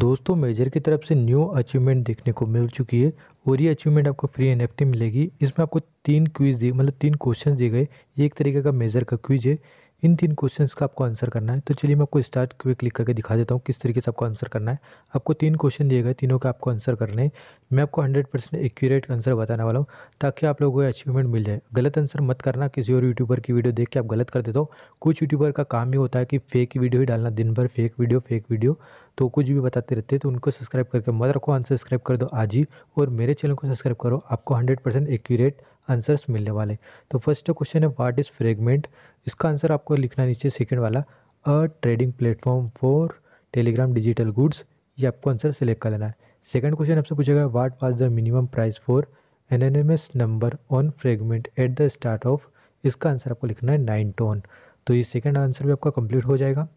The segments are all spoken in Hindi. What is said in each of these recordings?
दोस्तों मेजर की तरफ से न्यू अचीवमेंट देखने को मिल चुकी है और ये अचीवमेंट आपको फ्री एन मिलेगी इसमें आपको तीन क्विज दिए मतलब तीन क्वेश्चन दिए गए ये एक तरीके का मेजर का क्विज है इन तीन क्वेश्चंस का आपको आंसर करना है तो चलिए मैं आपको स्टार्ट क्लिक करके दिखा देता हूँ किस तरीके से आपको आंसर करना है आपको तीन क्वेश्चन दिए गए तीनों का आपको आंसर करने हैं मैं आपको हंड्रेड परसेंट एक्यूरेट आंसर बताने वाला हूँ ताकि आप लोगों को अचीवमेंट मिल जाए गलत आंसर मत करना किसी और यूट्यूबर की वीडियो देख के आप गलत कर देते हो कुछ यूट्यूबर का काम ही होता है कि फेक वीडियो ही डालना दिन भर फेक वीडियो फेक वीडियो तो कुछ भी बताते रहते हैं तो उनको सब्सक्राइब करके मत रखो आंसर सब्सक्राइब कर दो आज ही और मेरे चैनल को सब्सक्राइब करो आपको हंड्रेड परसेंट एक्यूरेट आंसर्स मिलने वाले तो फर्स्ट जो क्वेश्चन है व्हाट इज़ फ्रेगमेंट इसका आंसर आपको लिखना नीचे सेकेंड वाला a trading platform for Telegram digital goods ये आपको आंसर सेलेक्ट कर लेना है सेकेंड क्वेश्चन आपसे पूछेगा what was the minimum price for anonymous number on Fragment at the start of इसका आंसर आपको लिखना है नाइन टोन तो ये सेकेंड आंसर भी आपका कंप्लीट हो जाएगा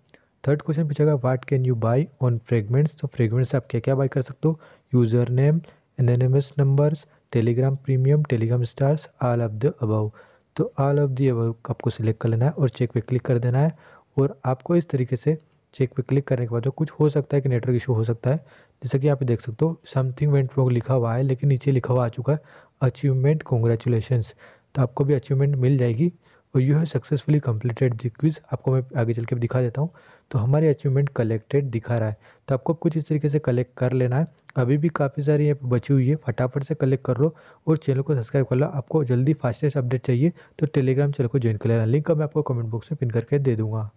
थर्ड क्वेश्चन पूछेगा what can you buy on Fragments तो फ्रेगमेंट्स आप क्या क्या बाय कर सकते हो user name anonymous numbers Telegram premium Telegram stars all of the above तो आल ऑफ द अबव आपको सिलेक्ट कर लेना है और चेक पे क्लिक कर देना है और आपको इस तरीके से चेक पे क्लिक करने के बाद तो कुछ हो सकता है कि नेटवर्क इशू हो सकता है जैसा कि आप देख सकते हो समथिंग वेंट वो लिखा हुआ है लेकिन नीचे लिखा हुआ आ चुका है अचीवमेंट कॉन्ग्रेचुलेशन तो आपको भी अचीवमेंट मिल जाएगी और you have successfully completed the quiz आपको मैं आगे चल के दिखा देता हूँ तो हमारे अचीवमेंट कलेक्टेड दिखा रहा है तो आपको कुछ इस तरीके से कलेक्ट कर लेना है अभी भी काफ़ी सारी ऐप बची हुई है फटाफट से कलेक्ट कर लो और चैनल को सब्सक्राइब कर लो आपको जल्दी फास्टेस्ट अपडेट चाहिए तो टेलीग्राम चैनल को ज्वाइन कर लेना लिंक का मैं आपको कमेंट बॉक्स में पिन करके दे दूँगा